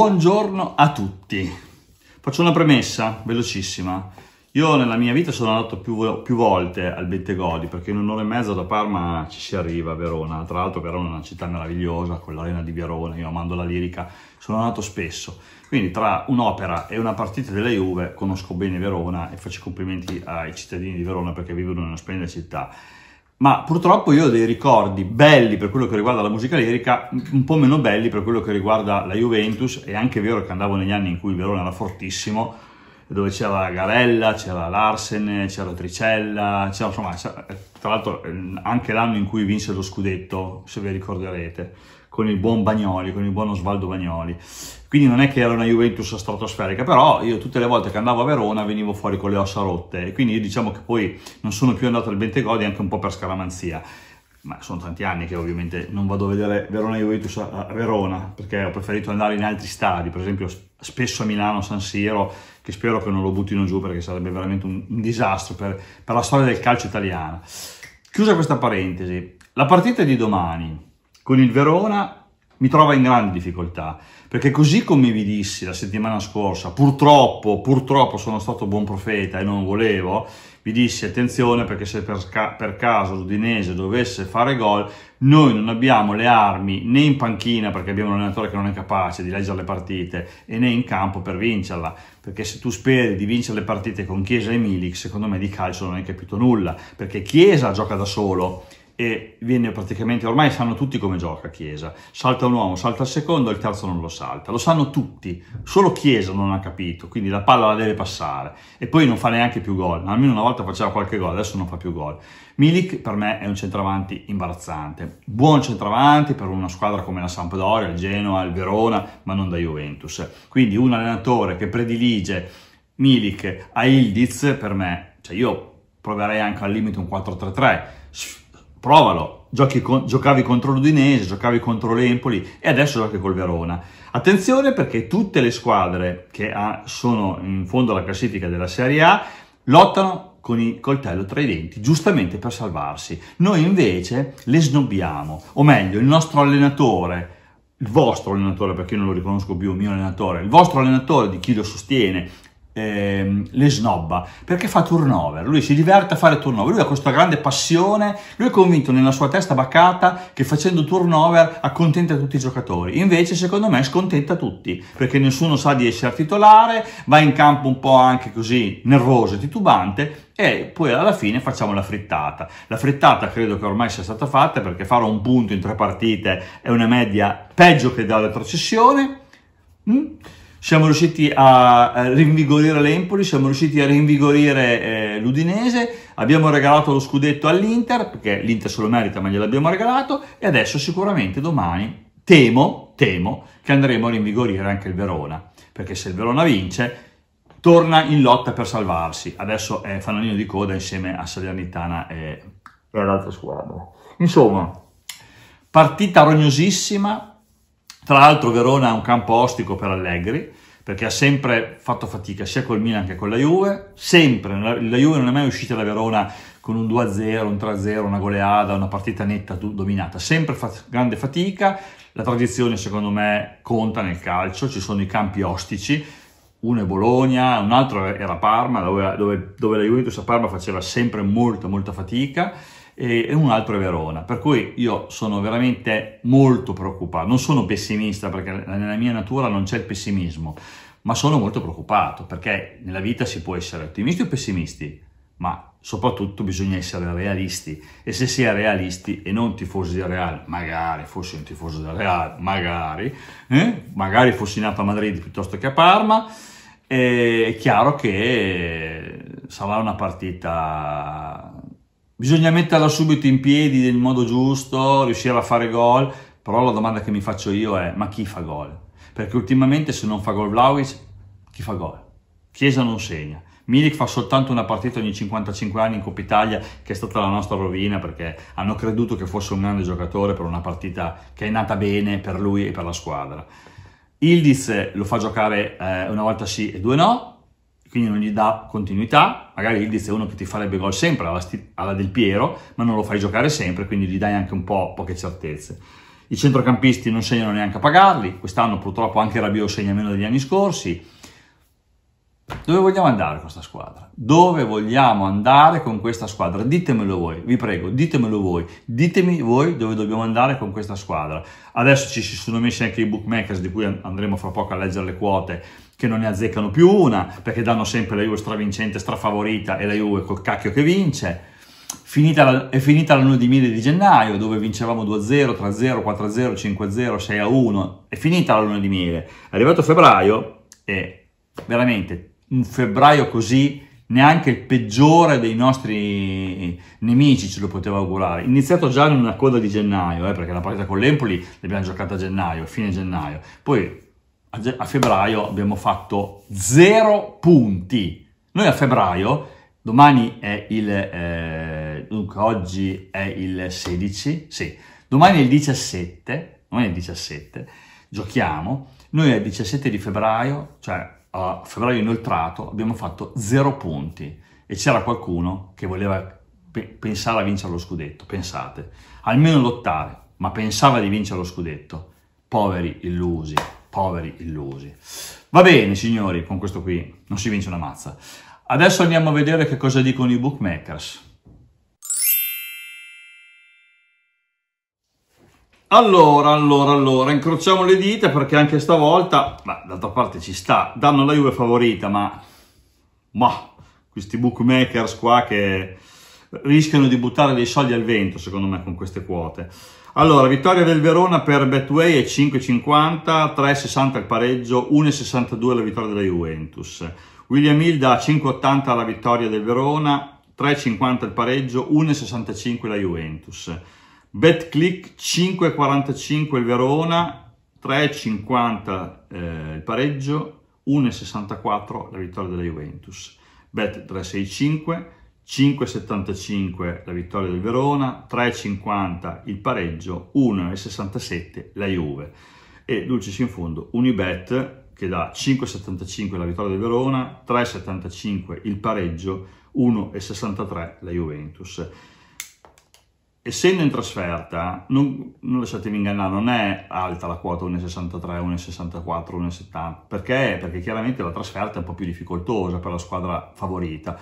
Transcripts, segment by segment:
Buongiorno a tutti. Faccio una premessa velocissima. Io nella mia vita sono andato più, più volte al Bentegodi perché in un'ora e mezza da Parma ci si arriva a Verona. Tra l'altro Verona è una città meravigliosa con l'arena di Verona, io amando la lirica, sono andato spesso. Quindi tra un'opera e una partita della Juve conosco bene Verona e faccio complimenti ai cittadini di Verona perché vivono in una splendida città ma purtroppo io ho dei ricordi belli per quello che riguarda la musica lirica, un po' meno belli per quello che riguarda la Juventus, è anche vero che andavo negli anni in cui il Verona era fortissimo, dove c'era Garella, c'era Larsen, c'era Tricella, c'era, insomma, c'era, tra l'altro eh, anche l'anno in cui vinse lo scudetto, se vi ricorderete con il buon Bagnoli, con il buon Osvaldo Bagnoli. Quindi non è che era una Juventus stratosferica, però io tutte le volte che andavo a Verona venivo fuori con le ossa rotte, quindi io diciamo che poi non sono più andato al Bentegodi anche un po' per scaramanzia ma sono tanti anni che ovviamente non vado a vedere Verona Juventus a Verona perché ho preferito andare in altri stadi, per esempio spesso a Milano, San Siro, che spero che non lo buttino giù perché sarebbe veramente un, un disastro per, per la storia del calcio italiano. Chiusa questa parentesi, la partita di domani con il Verona mi trova in grande difficoltà, perché così come vi dissi la settimana scorsa, purtroppo, purtroppo sono stato buon profeta e non volevo, vi dissi attenzione perché se per, per caso l'Udinese dovesse fare gol, noi non abbiamo le armi né in panchina perché abbiamo un allenatore che non è capace di leggere le partite e né in campo per vincerla, perché se tu speri di vincere le partite con Chiesa e Milik, secondo me di calcio non hai capito nulla, perché Chiesa gioca da solo e viene praticamente, ormai sanno tutti come gioca Chiesa, salta un uomo, salta il secondo, il terzo non lo salta, lo sanno tutti, solo Chiesa non ha capito, quindi la palla la deve passare e poi non fa neanche più gol, almeno una volta faceva qualche gol, adesso non fa più gol. Milik per me è un centravanti imbarazzante, buon centravanti per una squadra come la Sampdoria, il Genoa, il Verona, ma non da Juventus, quindi un allenatore che predilige Milik a Ildiz per me, cioè io proverei anche al limite un 4-3-3, provalo. Con, giocavi contro l'Udinese, giocavi contro l'Empoli e adesso giochi col Verona. Attenzione perché tutte le squadre che ha, ah, sono in fondo alla classifica della Serie A lottano con il coltello tra i denti, giustamente per salvarsi. Noi invece le snobbiamo, o meglio, il nostro allenatore, il vostro allenatore, perché io non lo riconosco più, il mio allenatore, il vostro allenatore di chi lo sostiene, eh, le snobba perché fa turnover, lui si diverte a fare turnover, lui ha questa grande passione, lui è convinto nella sua testa baccata che facendo turnover accontenta tutti i giocatori, invece secondo me scontenta tutti perché nessuno sa di essere titolare, va in campo un po' anche così nervoso e titubante e poi alla fine facciamo la frittata. La frittata credo che ormai sia stata fatta perché fare un punto in tre partite è una media peggio che da retrocessione. Mm? siamo riusciti a rinvigorire l'Empoli, siamo riusciti a rinvigorire eh, l'Udinese, abbiamo regalato lo scudetto all'Inter, perché l'Inter se lo merita ma gliel'abbiamo regalato, e adesso sicuramente domani temo, temo che andremo a rinvigorire anche il Verona, perché se il Verona vince torna in lotta per salvarsi, adesso è eh, fanalino di coda insieme a Salernitana e, e all'altra squadra. Insomma, partita rognosissima, tra l'altro Verona è un campo ostico per Allegri, perché ha sempre fatto fatica sia col Milan che con la Juve, sempre, la Juve non è mai uscita da Verona con un 2-0, un 3-0, una goleada, una partita netta dominata, sempre fa- grande fatica, la tradizione secondo me conta nel calcio, ci sono i campi ostici, uno è Bologna, un altro era Parma, dove, dove, dove la Juventus a Parma faceva sempre molta molta fatica, e un altro è Verona, per cui io sono veramente molto preoccupato, non sono pessimista perché nella mia natura non c'è il pessimismo, ma sono molto preoccupato perché nella vita si può essere ottimisti o pessimisti, ma soprattutto bisogna essere realisti e se si è realisti e non tifosi del Real, magari fossi un tifoso del Real, magari, eh? magari fossi nato a Madrid piuttosto che a Parma, eh, è chiaro che sarà una partita Bisogna metterla subito in piedi nel modo giusto, riuscire a fare gol, però la domanda che mi faccio io è ma chi fa gol? Perché ultimamente se non fa gol Vlaovic, chi fa gol? Chiesa non segna. Milik fa soltanto una partita ogni 55 anni in Coppa Italia, che è stata la nostra rovina perché hanno creduto che fosse un grande giocatore per una partita che è nata bene per lui e per la squadra. Ildiz lo fa giocare eh, una volta sì e due no, quindi non gli dà continuità, magari Ildiz è uno che ti farebbe gol sempre alla, sti- alla, Del Piero, ma non lo fai giocare sempre, quindi gli dai anche un po' poche certezze. I centrocampisti non segnano neanche a pagarli, quest'anno purtroppo anche Rabio segna meno degli anni scorsi. Dove vogliamo andare con questa squadra? Dove vogliamo andare con questa squadra? Ditemelo voi, vi prego, ditemelo voi. Ditemi voi dove dobbiamo andare con questa squadra. Adesso ci si sono messi anche i bookmakers di cui andremo fra poco a leggere le quote che non ne azzeccano più una, perché danno sempre la Juve stravincente, strafavorita e la Juve col cacchio che vince. Finita la, è finita la luna di miele di gennaio, dove vincevamo 2-0, 3-0, 4-0, 5-0, 6-1. È finita la luna di miele. È arrivato febbraio e veramente un febbraio così neanche il peggiore dei nostri nemici ce lo poteva augurare. Iniziato già in una coda di gennaio, eh, perché la partita con l'Empoli l'abbiamo giocata a gennaio, fine gennaio. Poi a febbraio abbiamo fatto zero punti. Noi a febbraio, domani è il, eh, dunque oggi è il 16, sì, domani è il 17, domani è il 17, giochiamo, noi al 17 di febbraio, cioè a febbraio inoltrato, abbiamo fatto zero punti e c'era qualcuno che voleva pe pensare a vincere lo scudetto, pensate, almeno lottare, ma pensava di vincere lo scudetto, poveri illusi poveri illusi. Va bene, signori, con questo qui non si vince una mazza. Adesso andiamo a vedere che cosa dicono i bookmakers. Allora, allora, allora, incrociamo le dita perché anche stavolta, ma d'altra parte ci sta, danno la Juve favorita, ma, ma questi bookmakers qua che rischiano di buttare dei soldi al vento, secondo me, con queste quote. Allora, vittoria del Verona per Betway è 5,50, 3,60 il pareggio, 1,62 la vittoria della Juventus. William Hill da 5,80 alla vittoria del Verona, 3,50 il pareggio, 1,65 la Juventus. Betclick 5,45 il Verona, 3,50 eh, il pareggio, 1,64 la vittoria della Juventus. Bet 365 5,75 la vittoria del Verona, 3,50 il pareggio, 1,67 la Juve. E dulcis in fondo Unibet che dà 5,75 la vittoria del Verona, 3,75 il pareggio, 1,63 la Juventus. Essendo in trasferta, non, non lasciatevi ingannare, non è alta la quota 1,63, 1,64, 1,70. Perché? Perché chiaramente la trasferta è un po' più difficoltosa per la squadra favorita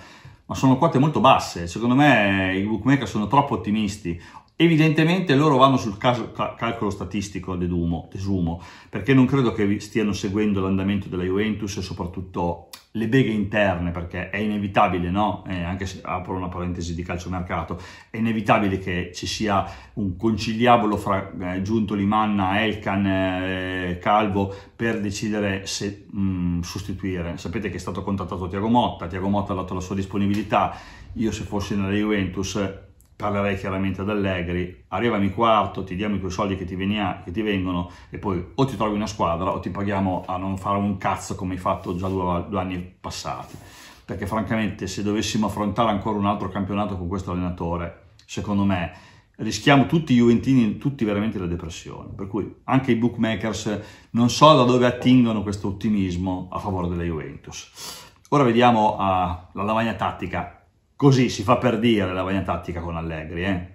ma sono quote molto basse. Secondo me i bookmaker sono troppo ottimisti Evidentemente loro vanno sul caso, calcolo statistico, dedumo, desumo, perché non credo che stiano seguendo l'andamento della Juventus e soprattutto le beghe interne, perché è inevitabile, no? eh, anche se apro una parentesi di calciomercato, è inevitabile che ci sia un conciliabolo fra eh, Giuntoli, Manna, Elkan, eh, Calvo per decidere se mh, mm, sostituire. Sapete che è stato contattato Tiago Motta, Tiago Motta ha dato la sua disponibilità, io se fossi nella Juventus parlerei chiaramente ad Allegri, arrivami quarto, ti diamo quei soldi che ti, venia, che ti, vengono e poi o ti trovi una squadra o ti paghiamo a non fare un cazzo come hai fatto già due, due anni passati. Perché francamente se dovessimo affrontare ancora un altro campionato con questo allenatore, secondo me rischiamo tutti i Juventini, tutti veramente la depressione. Per cui anche i bookmakers non so da dove attingono questo ottimismo a favore della Juventus. Ora vediamo uh, la lavagna tattica Così si fa per dire la linea tattica con Allegri, eh?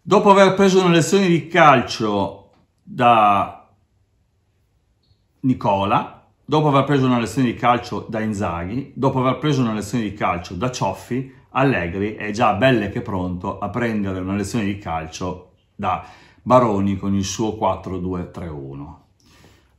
Dopo aver preso una lezione di calcio da Nicola, dopo aver preso una lezione di calcio da Inzaghi, dopo aver preso una lezione di calcio da Cioffi, Allegri è già belle che pronto a prendere una lezione di calcio da Baroni con il suo 4-2-3-1.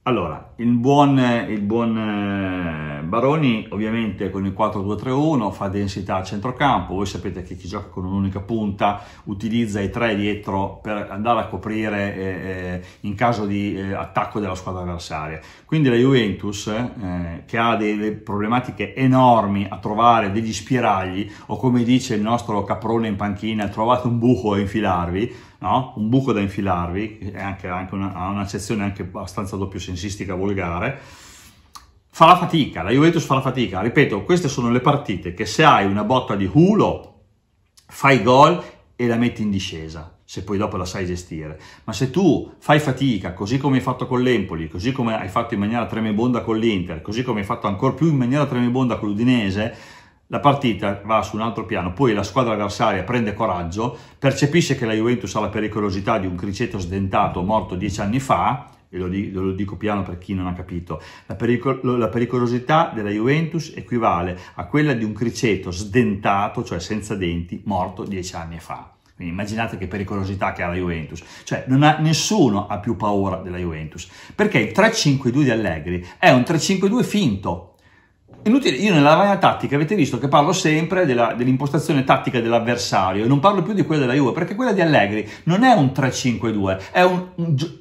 Allora, il buon, il buon, eh, Baroni ovviamente con il 4-2-3-1 fa densità a centrocampo, voi sapete che chi gioca con un'unica punta utilizza i tre dietro per andare a coprire eh, eh, in caso di eh, attacco della squadra avversaria. Quindi la Juventus, eh, che ha delle problematiche enormi a trovare degli spiragli, o come dice il nostro caprone in panchina, trovate un buco a infilarvi, no? un buco da infilarvi, anche, anche una, ha un'accezione anche abbastanza doppio sensistica volgare, farà fatica, la Juventus farà fatica, ripeto, queste sono le partite che se hai una botta di hulo, fai gol e la metti in discesa, se poi dopo la sai gestire. Ma se tu fai fatica, così come hai fatto con l'Empoli, così come hai fatto in maniera tremebonda con l'Inter, così come hai fatto ancora più in maniera tremebonda con l'Udinese, la partita va su un altro piano, poi la squadra avversaria prende coraggio, percepisce che la Juventus ha la pericolosità di un criceto sdentato morto dieci anni fa, e lo, dico, lo dico piano per chi non ha capito, la, pericol la, pericolosità della Juventus equivale a quella di un criceto sdentato, cioè senza denti, morto dieci anni fa. Quindi immaginate che pericolosità che ha la Juventus, cioè ha, nessuno ha più paura della Juventus, perché il 3-5-2 di Allegri è un 3-5-2 finto, Inutile, io nella lavagna tattica avete visto che parlo sempre della, dell'impostazione tattica dell'avversario e non parlo più di quella della Juve, perché quella di Allegri non è un 3-5-2, è un,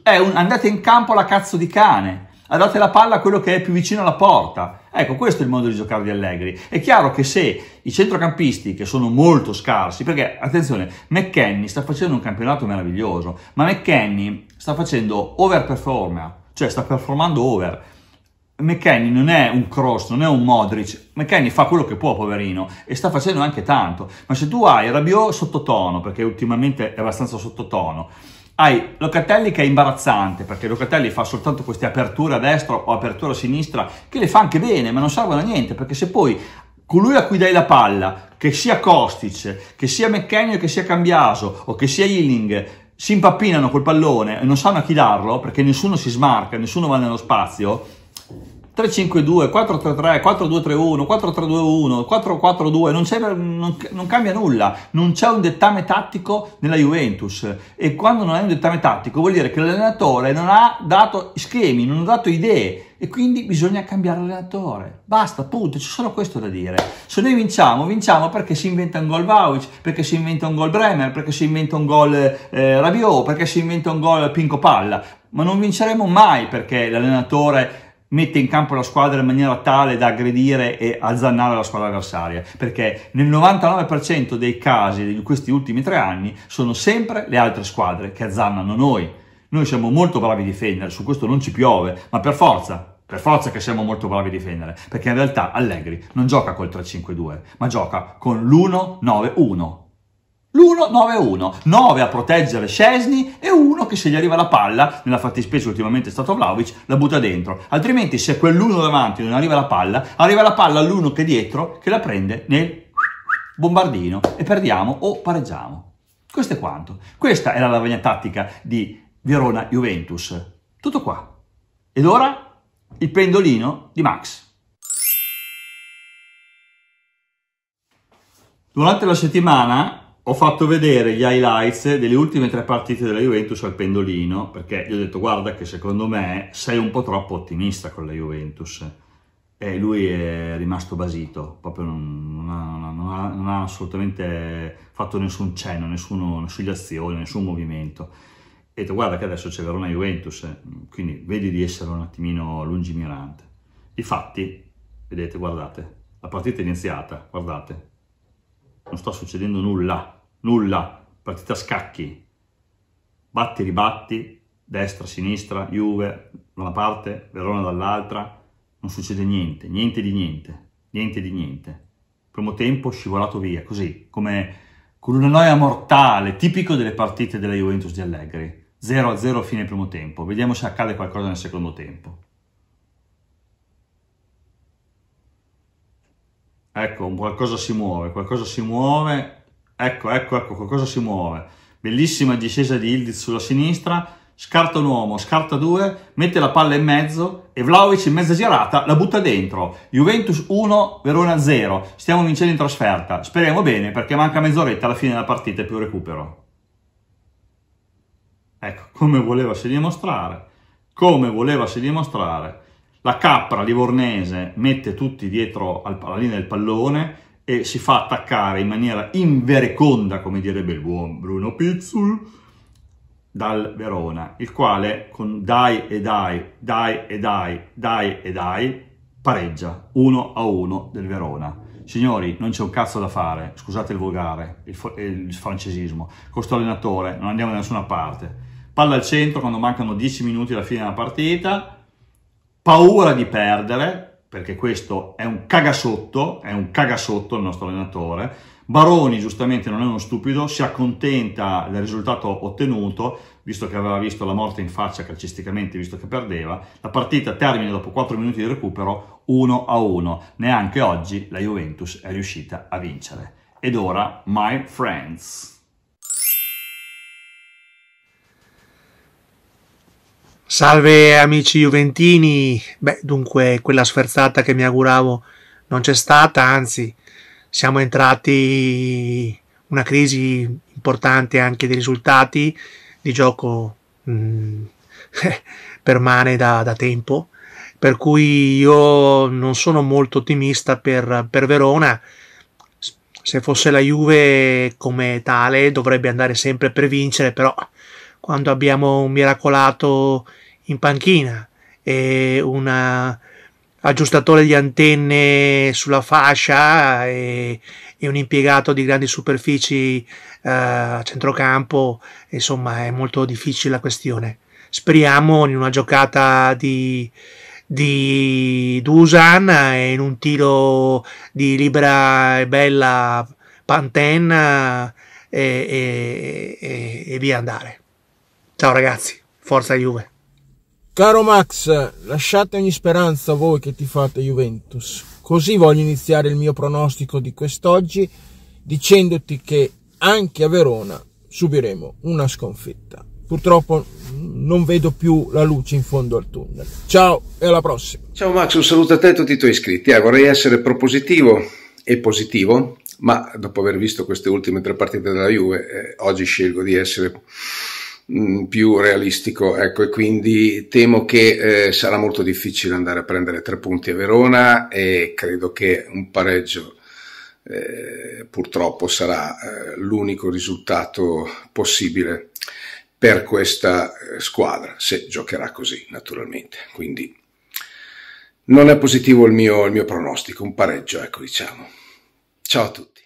è un andate in campo la cazzo di cane, date la palla a quello che è più vicino alla porta. Ecco, questo è il modo di giocare di Allegri. È chiaro che se i centrocampisti, che sono molto scarsi, perché attenzione, McKenny sta facendo un campionato meraviglioso, ma McKenny sta facendo overperformer, cioè sta performando over. McKenny non è un cross, non è un Modric, McKenny fa quello che può, poverino, e sta facendo anche tanto, ma se tu hai Rabiot sottotono, perché ultimamente è abbastanza sottotono, hai Locatelli che è imbarazzante, perché Locatelli fa soltanto queste aperture a destra o aperture a sinistra, che le fa anche bene, ma non servono a niente, perché se poi colui a cui dai la palla, che sia Kostic, che sia McKenny, che sia Cambiaso, o che sia Ealing, si impappinano col pallone e non sanno a chi darlo, perché nessuno si smarca, nessuno va nello spazio, 352, 433, 4231, 4321, 442, non, non, non, cambia nulla, non c'è un dettame tattico nella Juventus e quando non hai un dettame tattico vuol dire che l'allenatore non ha dato schemi, non ha dato idee e quindi bisogna cambiare allenatore, basta, punto, c'è solo questo da dire. Se noi vinciamo, vinciamo perché si inventa un gol Vauch, perché si inventa un gol Bremer, perché si inventa un gol eh, Rabiot, perché si inventa un gol Pinco Palla, ma non vinceremo mai perché l'allenatore mette in campo la squadra in maniera tale da aggredire e azzannare la squadra avversaria, perché nel 99% dei casi di questi ultimi tre anni sono sempre le altre squadre che azzannano noi. Noi siamo molto bravi a difendere, su questo non ci piove, ma per forza, per forza che siamo molto bravi a difendere, perché in realtà Allegri non gioca col 3-5-2, ma gioca con l'1-9-1, l'1-9-1, 9 a proteggere Scesni e 1 che se gli arriva la palla, nella fattispecie ultimamente è stato Vlaovic, la butta dentro. Altrimenti se quell'uno davanti non arriva la palla, arriva la palla all'uno che è dietro che la prende nel bombardino e perdiamo o pareggiamo. Questo è quanto. Questa è la lavagna tattica di Verona-Juventus. Tutto qua. Ed ora il pendolino di Max. Durante la settimana ho fatto vedere gli highlights delle ultime tre partite della Juventus al pendolino perché gli ho detto guarda che secondo me sei un po' troppo ottimista con la Juventus e lui è rimasto basito, proprio non, ha, non ha, non ha assolutamente fatto nessun cenno, nessuno, nessuna azione, nessun movimento. E ho detto guarda che adesso c'è Verona Juventus, quindi vedi di essere un attimino lungimirante. Difatti, vedete, guardate, la partita è iniziata, guardate, non sta succedendo nulla, nulla, partita a scacchi, batti, ribatti, destra, sinistra, Juve da una parte, Verona dall'altra, non succede niente, niente di niente, niente di niente. Primo tempo scivolato via, così, come con una noia mortale, tipico delle partite della Juventus di Allegri. 0-0 fine primo tempo, vediamo se accade qualcosa nel secondo tempo. Ecco, qualcosa si muove, qualcosa si muove. Ecco, ecco, ecco, qualcosa si muove. Bellissima discesa di Ildiz sulla sinistra. Scarta un uomo, scarta due, mette la palla in mezzo e Vlaovic in mezza girata la butta dentro. Juventus 1, Verona 0. Stiamo vincendo in trasferta. Speriamo bene perché manca mezz'oretta alla fine della partita e più recupero. Ecco, come voleva si dimostrare. Come voleva si dimostrare la capra livornese mette tutti dietro alla linea del pallone e si fa attaccare in maniera invereconda, come direbbe il buon Bruno Pizzul, dal Verona, il quale con dai e dai, dai e dai, dai e dai, pareggia 1 a 1 del Verona. Signori, non c'è un cazzo da fare, scusate il volgare, il, il francesismo, con questo allenatore non andiamo da nessuna parte. Palla al centro quando mancano 10 minuti alla fine della partita, paura di perdere, perché questo è un cagasotto, è un cagasotto il nostro allenatore. Baroni giustamente non è uno stupido, si accontenta del risultato ottenuto, visto che aveva visto la morte in faccia calcisticamente, visto che perdeva. La partita termina dopo 4 minuti di recupero 1 a 1. Neanche oggi la Juventus è riuscita a vincere. Ed ora, my friends. Salve amici juventini, beh dunque quella sferzata che mi auguravo non c'è stata, anzi siamo entrati in una crisi importante anche dei risultati di gioco mh, mm, permane da, da, tempo, per cui io non sono molto ottimista per, per Verona, se fosse la Juve come tale dovrebbe andare sempre per vincere, però quando abbiamo un miracolato in panchina e un eh, aggiustatore di antenne sulla fascia e, e un impiegato di grandi superfici eh, a centrocampo, insomma è molto difficile la questione. Speriamo in una giocata di, di Dusan e in un tiro di libera e bella Panten e, eh, e, e, e via andare. Ciao ragazzi, forza Juve. Caro Max, lasciate ogni speranza voi che ti fate Juventus. Così voglio iniziare il mio pronostico di quest'oggi dicendoti che anche a Verona subiremo una sconfitta. Purtroppo non vedo più la luce in fondo al tunnel. Ciao e alla prossima. Ciao Max, un saluto a te e a tutti i tuoi iscritti. Eh, vorrei essere propositivo e positivo, ma dopo aver visto queste ultime tre partite della Juve, eh, oggi scelgo di essere Mm, più realistico. Ecco, e quindi temo che eh, sarà molto difficile andare a prendere tre punti a Verona e credo che un pareggio eh, purtroppo sarà eh, l'unico risultato possibile per questa eh, squadra, se giocherà così naturalmente. Quindi non è positivo il mio, il mio pronostico, un pareggio, ecco diciamo. Ciao a tutti.